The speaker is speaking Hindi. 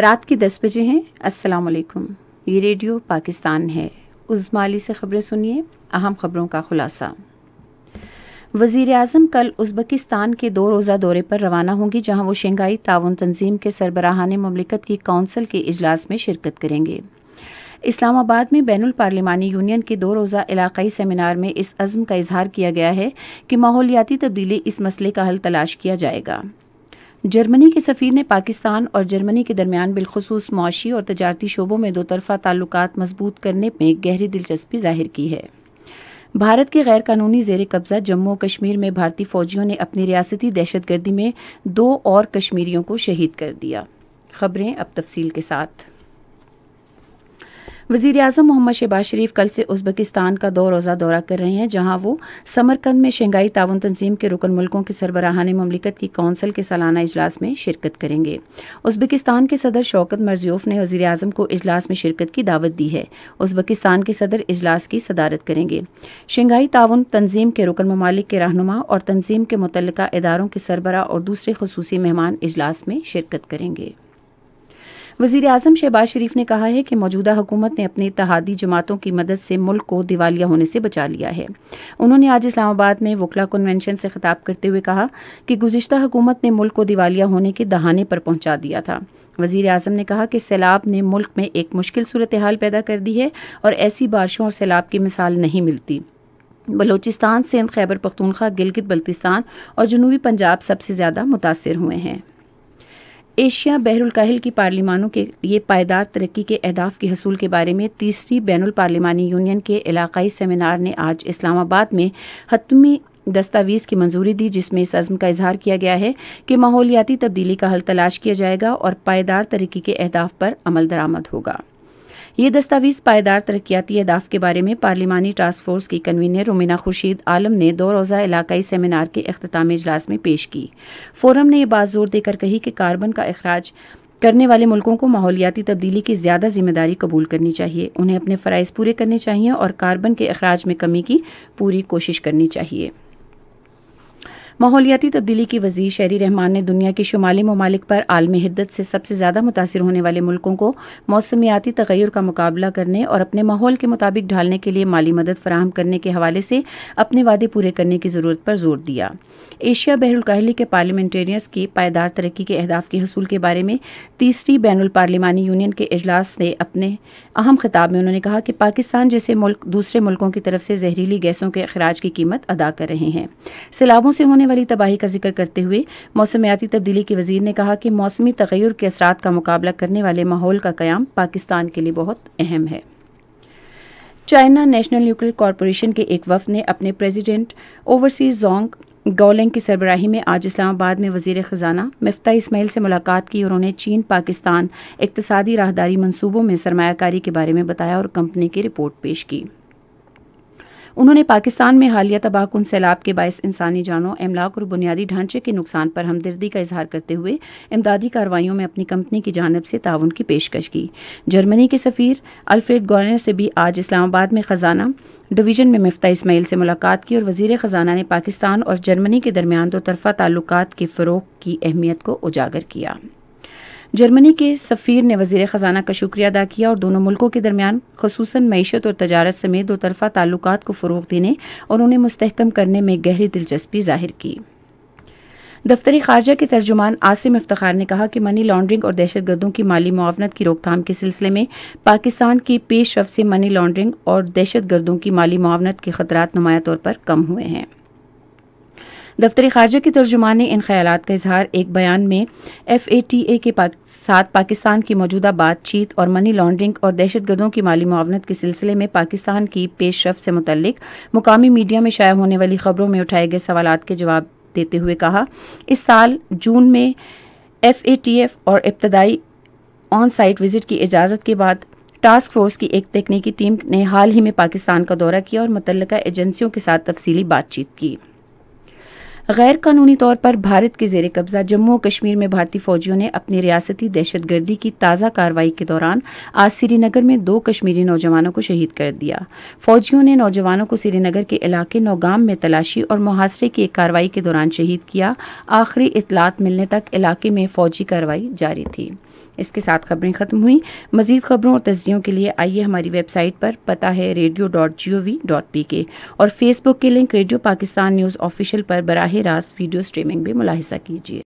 रात के दस बजे हैं अस्सलाम वालेकुम ये रेडियो पाकिस्तान है उजमाली से खबरें सुनिए अहम खबरों का खुलासा वजीर अजम कल उज्बकिस्तान के दो रोज़ा दौरे पर रवाना होंगी जहां वो शंघाई ताउन तंजीम के सरबराहान ममलिकत की काउंसिल के अजलास में शिरकत करेंगे इस्लामाबाद में बैन पार्लिमानी यूनियन के दो रोज़ा इलाकई सेमिनार में इस अज़म का इजहार किया गया है कि माहौलियाती तब्दीली इस मसले का हल तलाश किया जाएगा जर्मनी के सफ़ीर ने पाकिस्तान और जर्मनी के दरमियान बिलखसूस मुआशी और तजारती शोबों में दो तरफ़ा ताल्लुक मजबूत करने में गहरी दिलचस्पी जाहिर की है भारत के गैर कानूनी जेर कब्ज़ा जम्मू कश्मीर में भारतीय फ़ौजियों ने अपनी रियासती दहशतगर्दी में दो और कश्मीरियों को शहीद कर दिया खबरें अब तफसील के साथ वजीर अजम मोहम्मद शहबाज शरीफ कल से उज़्बेकिस्तान का दो रोज़ा दौरा कर रहे हैं जहाँ वो समरकंद में शंघाई ताउन तंजीम के रुकन मुल्कों के सरबराहान ममलिकत की कौंसल के सालाना इजलास में शिरकत करेंगे उज़्बेकिस्तान के सदर शौकत मरजूफ ने वजी अजम को इजलास में शिरकत की दावत दी है उज़्बेकिस्तान के सदर इजलास की सदारत करेंगे शंघाई ताउन तंजीम के रुकन ममालिक के रहनुमा और तंजीम के मुतल इदारों के सरबरा और दूसरे खसूसी मेहमान इजलास में शिरकत करेंगे वजीर अजम शहबाज शरीफ ने कहा है कि मौजूदा हुकूमत ने अपनी इतिहादी जमातों की मदद से मुल्क को दिवालिया होने से बचा लिया है उन्होंने आज इस्लामाबाद में वकला कन्वेंशन से खिताब करते हुए कहा कि गुजशत हुकूमत ने मुल्क को दिवालिया होने के दहाने पर पहुंचा दिया था वजीर अजम ने कहा कि सैलाब ने मुल्क में एक मुश्किल सूरत हाल पैदा कर दी है और ऐसी बारिशों और सैलाब की मिसाल नहीं मिलती बलूचिस्तान सिंध खैबर पख्तूनख्वा गिलगित बल्तिस्तान और जनूबी पंजाब सबसे ज़्यादा मुतासर हुए हैं एशिया बहरुल काहिल की पार्लिमानों के लिए पायदार तरक्की के अहदाफ के हसूल के बारे में तीसरी बैन पार्लिमानी यूनियन के इलाकाई सेमिनार ने आज इस्लामाबाद में हतमी दस्तावेज़ की मंजूरी दी जिसमें इस अज़म का इजहार किया गया है कि माहौलियाती तब्दीली का हल तलाश किया जाएगा और पायदार तरक्की के अहदाफ पर अमल दरामद होगा ये दस्तावेज पायदार तरक्याती अहदाफ के बारे में पार्लिमानी टास्क फोर्स की कन्वीनर रोमिना खुर्शीद आलम ने दो रोज़ा इलाकई सेमिनार के अख्ताम अजलास में पेश की फोरम ने यह बात जोर देकर कही कि कार्बन का अखराज करने वाले मुल्कों को माहौलियाती तब्दीली की ज़्यादा जिम्मेदारी कबूल करनी चाहिए उन्हें अपने फ़रज़ पूरे करने चाहिए और कार्बन के अखराज में कमी की पूरी कोशिश करनी चाहिए माहौलियाती तब्दीली की वजीर शहरी रहमान ने दुनिया के शुमाली ममालिक पर आलमी हिद्दत से सबसे ज़्यादा मुतासर होने वाले मुल्कों को मौसमियाती तगैर का मुकाबला करने और अपने माहौल के मुताबिक ढालने के लिए माली मदद फराहम करने के हवाले से अपने वादे पूरे करने की ज़रूरत पर जोर दिया एशिया बहरुलकाहली के पार्लियामेंटेरियंस की पायदार तरक्की के अहदाफ के हसूल के बारे में तीसरी बैन पार्लिमानी यूनियन के अजलास से अपने अहम खिताब में उन्होंने कहा कि पाकिस्तान जैसे मुल्क दूसरे मुल्कों की तरफ से जहरीली गैसों के अखराज की कीमत अदा कर रहे हैं सैलाबों से होने होने वाली तबाही का जिक्र करते हुए मौसमियाती तब्दीली के वजीर ने कहा कि मौसमी तगैर के असरा का मुकाबला करने वाले माहौल का क्याम पाकिस्तान के लिए बहुत अहम है चाइना नेशनल न्यूक्लियर कॉरपोरेशन के एक वफद ने अपने प्रेसिडेंट ओवरसीज जोंग गोलेंग की सरबराही में आज इस्लामाबाद में वजीर ख़जाना मफ्ता इसमाइल से मुलाकात की और उन्हें चीन पाकिस्तान इकतसादी राहदारी मनसूबों में सरमाकारी के बारे में बताया और कंपनी की रिपोर्ट पेश की उन्होंने पाकिस्तान में हालिया तबाहकुन सैलाब के बायस इंसानी जानों अमलाक और बुनियादी ढांचे के नुकसान पर हमदर्दी का इजहार करते हुए इमदादी कार्रवाइयों में अपनी कंपनी की जानब से ताउन की पेशकश की जर्मनी के सफ़ीर अल्फ्रेड गॉर्नर से भी आज इस्लामाबाद में ख़जाना डिवीज़न में मफ्ता इसमाइल से मुलाकात की और वजीर ख़जाना ने पाकिस्तान और जर्मनी के दरमियान दो तरफा ताल्लुक के फ़रोग की अहमियत को उजागर किया जर्मनी के सफ़ीर ने वजीर ख़जाना का शुक्रिया अदा किया और दोनों मुल्कों के दरमियान खसूस मीशत और तजारत समेत दो तरफ़ा ताल्लुक को फ़रोग देने और उन्हें मुस्तकम करने में गहरी दिलचस्पी जाहिर की दफ्तरी खारजा के तर्जुमान आसिम इफ्तार ने कहा कि मनी लॉन्ड्रिंग और दहशत गर्दों की माली मुआवनत की रोकथाम के सिलसिले में पाकिस्तान की पेश रफ से मनी लॉन्ड्रिंग और दहशत गर्दों की माली मुआवनत के खतरा नुमाया तौर पर कम हुए हैं दफ्तर खारजा के तर्जुमान ने इन ख्याल का इजहार एक बयान में एफ ए टी ए के पाक, साथ पाकिस्तान की मौजूदा बातचीत और मनी लॉन्ड्रिंग और दहशत गर्दों की माली मुआवनत के सिलसिले में पाकिस्तान की पेशरफ से मुतल मुकामी मीडिया में शाया होने वाली खबरों में उठाए गए सवाल के जवाब देते हुए कहा इस साल जून में एफ ए टी एफ और इब्तदाई ऑन साइट विजिट की इजाज़त के बाद टास्क फोर्स की एक तकनीकी टीम ने हाल ही में पाकिस्तान का दौरा किया और मुतलका एजेंसियों के साथ तफसीली बातचीत की गैर कानूनी तौर पर भारत के जेर कब्जा जम्मू और कश्मीर में भारतीय फौजियों ने अपनी रियासती दहशत गर्दी की ताज़ा कार्रवाई के दौरान आज श्रीनगर में दो कश्मीरी नौजवानों को शहीद कर दिया फौजियों ने नौजवानों को श्रीनगर के इलाके नौगाम में तलाशी और मुहासरे की एक कार्रवाई के दौरान शहीद किया आखिरी इतलात मिलने तक इलाके में फौजी कार्रवाई जारी थी इसके साथ खबरें ख़त्म हुई मजीद खबरों और तस्जियों के लिए आइए हमारी वेबसाइट पर पता है radio dot G O V dot P K और फेसबुक के link radio Pakistan news official पर बरह रास्त वीडियो स्ट्रीमिंग भी मुलाहसा कीजिए